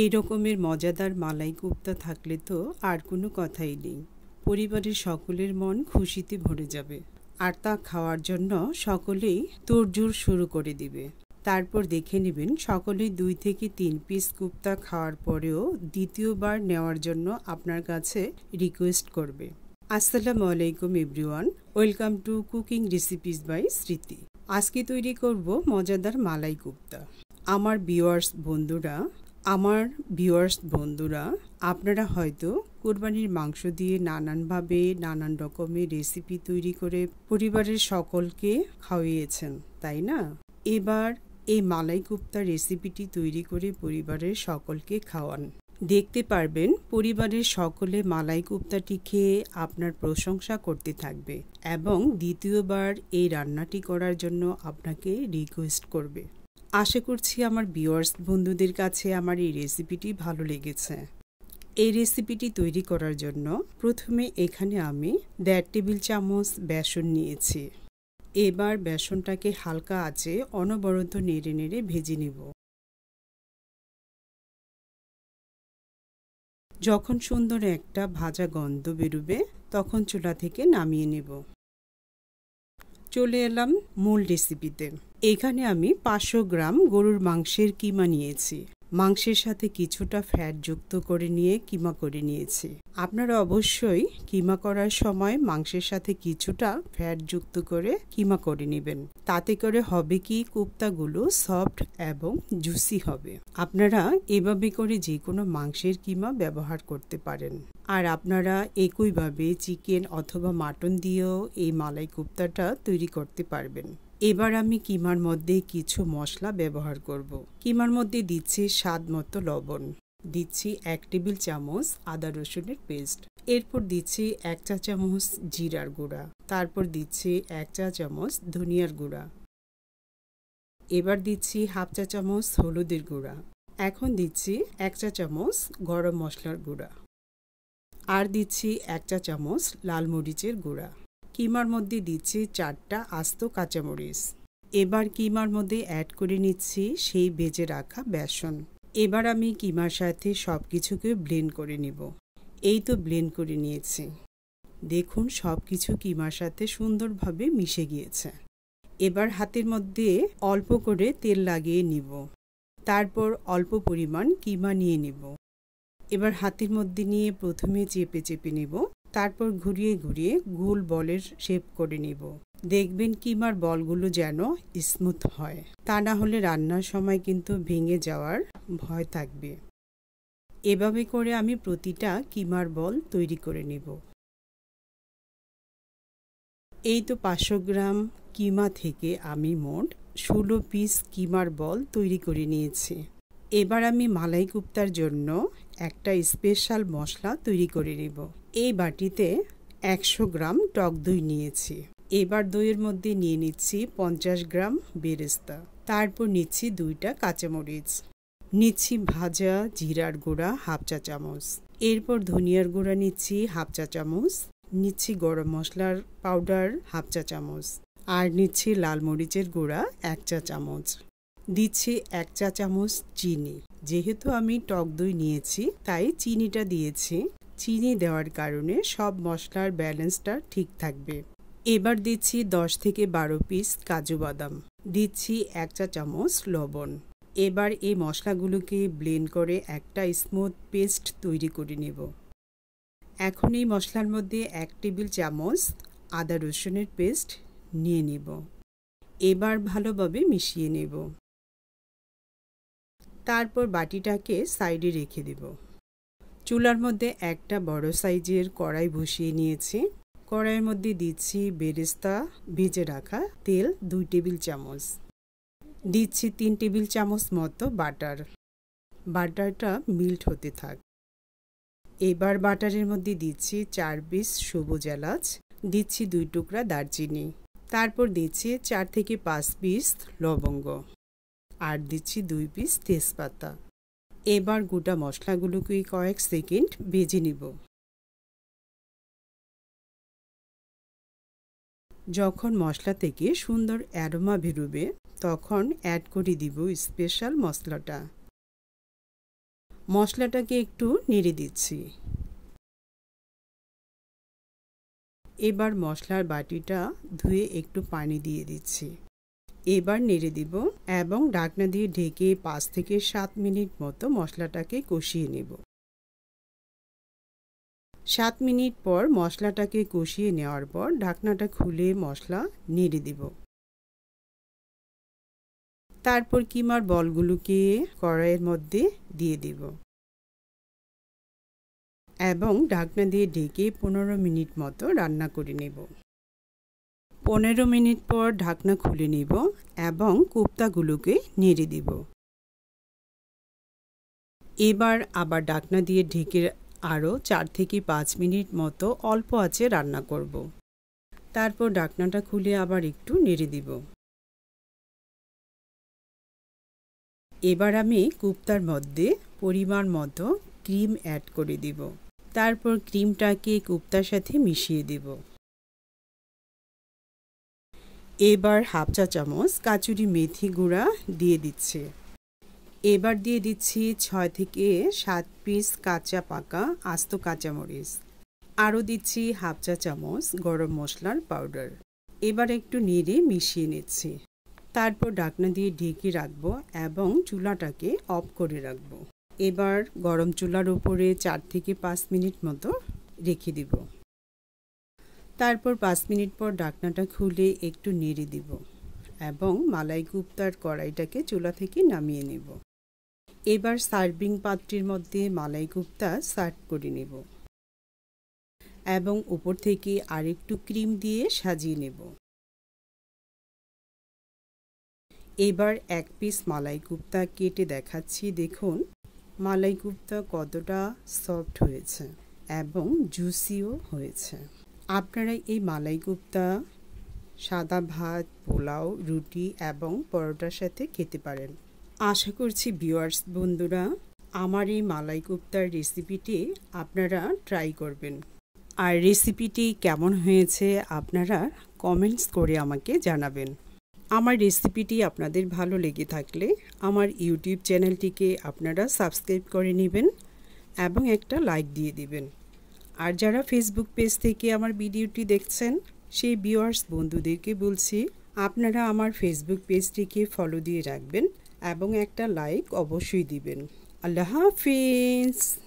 এই রকমের মজাদার মালাই কুপ্তা থাকলে তো আর কোনো কথাই নেই পরিবারের সকলের মন খুশিতে ভরে যাবে আর তা খাওয়ার জন্য সকলেই তোড়জোড় শুরু করে দিবে তারপর দেখে নেবেন সকলেই দুই থেকে তিন পিস কুপ্তা খাওয়ার পরেও দ্বিতীয়বার নেওয়ার জন্য আপনার কাছে রিকোয়েস্ট করবে আসসালামু আলাইকুম everyone welcome to cooking recipes by Smriti আজকে তৈরি করব মজাদার মালাই কুপ্তা আমার বিওয়ার্স বন্ধুরা আমার ভিউয়ার্স বন্ধুরা আপনারা হয়তো কোরবানির মাংস দিয়ে নানানভাবে নানান রকমের রেসিপি তৈরি করে পরিবারের সকলকে খাওয়িয়েছেন তাই না এবার এই মালাই কুপ্তা রেসিপিটি তৈরি করে পরিবারের সকলকে খাওয়ান দেখতে পারবেন পরিবারের সকলে মালাই কুপ্তাটি খেয়ে আপনার প্রশংসা করতে থাকবে এবং দ্বিতীয়বার এই রান্নাটি করার জন্য আপনাকে রিকোয়েস্ট করবে আশা করছি আমার বিয়ার্স বন্ধুদের কাছে আমার এই রেসিপিটি ভালো লেগেছে এই রেসিপিটি তৈরি করার জন্য প্রথমে এখানে আমি দেড় টেবিল চামচ বেসন নিয়েছি এবার বেসনটাকে হালকা আঁচে অনবরত নেড়ে নেড়ে ভেজে নেব যখন সুন্দর একটা ভাজা গন্ধ বেরোবে তখন চুলা থেকে নামিয়ে নেব চলে এলাম মূল রেসিপিতে এখানে আমি পাঁচশো গ্রাম গরুর মাংসের কিমা নিয়েছি মাংসের সাথে কিছুটা ফ্যাট যুক্ত করে নিয়ে কিমা করে নিয়েছি আপনারা অবশ্যই কিমা করার সময় মাংসের সাথে কিছুটা ফ্যাট যুক্ত করে কিমা করে নেবেন তাতে করে হবে কি কোপ্তাগুলো সফট এবং জুসি হবে আপনারা এভাবে করে যে কোনো মাংসের কিমা ব্যবহার করতে পারেন আর আপনারা একইভাবে চিকেন অথবা মাটন দিয়েও এই মালাই কোপ্তাটা তৈরি করতে পারবেন এবার আমি কিমার মধ্যে কিছু মশলা ব্যবহার করব। কিমার মধ্যে দিচ্ছি স্বাদ মতো লবণ দিচ্ছি এক টেবিল চামচ আদা রসুনের পেস্ট এরপর দিচ্ছি এক চা চামচ জিরার গুঁড়া তারপর দিচ্ছি এক চা চামচ ধনিয়ার গুঁড়া এবার দিচ্ছি হাফ চা চামচ হলুদের গুঁড়া এখন দিচ্ছি এক চা চামচ গরম মশলার গুঁড়া আর দিচ্ছি এক চা চামচ লাল মরিচের গুঁড়া কিমার মধ্যে দিচ্ছি চারটা আস্ত কাঁচামরিচ এবার কিমার মধ্যে অ্যাড করে নিচ্ছি সেই ভেজে রাখা বেসন এবার আমি কিমার সাথে সব কিছুকে ব্লেন্ড করে নিব এই তো ব্লেন্ড করে নিয়েছি দেখুন সব কিছু কিমার সাথে সুন্দরভাবে মিশে গিয়েছে এবার হাতের মধ্যে অল্প করে তেল লাগিয়ে নিব তারপর অল্প পরিমাণ কিমা নিয়ে নিব এবার হাতের মধ্যে নিয়ে প্রথমে চেপে চেপে নেব তারপর ঘুরিয়ে ঘুরিয়ে গোল বলের শেপ করে নিব দেখবেন কিমার বলগুলো যেন স্মুথ হয় তা না হলে রান্নার সময় কিন্তু ভেঙে যাওয়ার ভয় থাকবে এভাবে করে আমি প্রতিটা কিমার বল তৈরি করে নেব এই তো পাঁচশো গ্রাম কিমা থেকে আমি মোট ষোলো পিস কিমার বল তৈরি করে নিয়েছি এবার আমি মালাই কুপ্তার জন্য একটা স্পেশাল মশলা তৈরি করে নেব এই বাটিতে একশো গ্রাম টক দই নিয়েছি এবার দইয়ের মধ্যে নিয়ে নিচ্ছি পঞ্চাশ গ্রাম বেরেস্তা তারপর নিচ্ছি দুইটা কাঁচামরিচ নিচ্ছি ভাজা জিরার গুঁড়া হাফ চা চামচ এরপর ধনিয়ার গুঁড়া নিচ্ছি হাফ চা চামচ নিচ্ছি গরম মশলার পাউডার হাফ চা চামচ আর নিচ্ছি লাল মরিচের গুঁড়া এক চা চামচ দিচ্ছি এক চা চামচ চিনি যেহেতু আমি টক দই নিয়েছি তাই চিনিটা দিয়েছি চিনি দেওয়ার কারণে সব মশলার ব্যালেন্সটা ঠিক থাকবে এবার দিচ্ছি 10 থেকে বারো পিস কাজু বাদাম দিচ্ছি এক চা চামচ লবণ এবার এই মশলাগুলোকে ব্লেন্ড করে একটা স্মুথ পেস্ট তৈরি করে নেব এখন এই মশলার মধ্যে এক টেবিল চামচ আদা রসুনের পেস্ট নিয়ে নেব এবার ভালোভাবে মিশিয়ে নেব তারপর বাটিটাকে সাইডে রেখে দেব চুলার মধ্যে একটা বড় সাইজের কড়াই বসিয়ে নিয়েছি কড়াইয়ের মধ্যে দিচ্ছি বেরেস্তা ভেজে রাখা তেল দুই টেবিল চামচ দিচ্ছি তিন টেবিল চামচ মতো বাটার বাটারটা মিল্ট হতে থাক এবার বাটারের মধ্যে দিচ্ছি চার পিস সবুজ এলাচ দিচ্ছি দুই টুকরা দারচিনি তারপর দিচ্ছি চার থেকে পাঁচ পিস লবঙ্গ আর দিচ্ছি দুই পিস তেজপাতা এবার গোটা মশলাগুলোকে কয়েক সেকেন্ড ভেজে নিব যখন মশলা থেকে সুন্দর অ্যারোমা বেরোবে তখন অ্যাড করে দিব স্পেশাল মশলাটা মশলাটাকে একটু নেড়ে দিচ্ছি এবার মশলার বাটিটা ধুয়ে একটু পানি দিয়ে দিচ্ছি এবার নেড়ে দিব এবং ডাকনা দিয়ে ঢেকে পাঁচ থেকে সাত মিনিট মতো মশলাটাকে কষিয়ে নেব সাত মিনিট পর মশলাটাকে কষিয়ে নেওয়ার পর ঢাকনাটা খুলে মশলা নেড়ে দিব তারপর কিমার বলগুলোকে কড়াইয়ের মধ্যে দিয়ে দিব এবং ঢাকনা দিয়ে ঢেকে পনেরো মিনিট মতো রান্না করে নেব পনেরো মিনিট পর ঢাকনা খুলে নিব এবং কুপ্তাগুলোকে নেড়ে দিব এবার আবার ঢাকনা দিয়ে ঢেকে আরও চার থেকে পাঁচ মিনিট মতো অল্প আছে রান্না করব তারপর ঢাকনাটা খুলে আবার একটু নেড়ে দিব এবার আমি কুপ্তার মধ্যে পরিমাণ মতো ক্রিম অ্যাড করে দিব তারপর ক্রিমটাকে কুপ্তার সাথে মিশিয়ে দেব এবার হাফ চা চামচ কাচুরি মেথি গুঁড়া দিয়ে দিচ্ছি এবার দিয়ে দিচ্ছি ছয় থেকে সাত পিস কাঁচা পাকা আস্ত কাঁচামরিচ আরও দিচ্ছি হাফ চা চামচ গরম মশলার পাউডার এবার একটু নেড়ে মিশিয়ে নিচ্ছি তারপর ডাকনা দিয়ে ঢেকে রাখবো এবং চুলাটাকে অফ করে রাখবো এবার গরম চুলার উপরে চার থেকে পাঁচ মিনিট মতো রেখে দিব তারপর পাঁচ মিনিট পর ডাকনাটা খুলে একটু নেড়ে দিব এবং মালাই গুপ্তার কড়াইটাকে চুলা থেকে নামিয়ে নেব এবার সার্ভিং পাত্রের মধ্যে মালাই গুপ্তা সার্ভ করে নেব এবং উপর থেকে আরেকটু ক্রিম দিয়ে সাজিয়ে নেব এবার এক পিস মালাই গুপ্তা কেটে দেখাচ্ছি দেখুন মালাই গুপ্তা কতটা সফট হয়েছে এবং জুসিও হয়েছে আপনারা এই মালাই কোপ্তা সাদা ভাত পোলাও রুটি এবং পরোটার সাথে খেতে পারেন আশা করছি বিওয়ার্স বন্ধুরা আমার এই মালাই কোপ্তার রেসিপিটি আপনারা ট্রাই করবেন আর রেসিপিটি কেমন হয়েছে আপনারা কমেন্টস করে আমাকে জানাবেন আমার রেসিপিটি আপনাদের ভালো লেগে থাকলে আমার ইউটিউব চ্যানেলটিকে আপনারা সাবস্ক্রাইব করে নেবেন এবং একটা লাইক দিয়ে দিবেন আর যারা ফেসবুক পেজ থেকে আমার ভিডিওটি দেখছেন সেই ভিউয়ার্স বন্ধুদেরকে বলছি আপনারা আমার ফেসবুক পেজটিকে ফলো দিয়ে রাখবেন এবং একটা লাইক অবশ্যই দিবেন আল্লাহ হাফিজ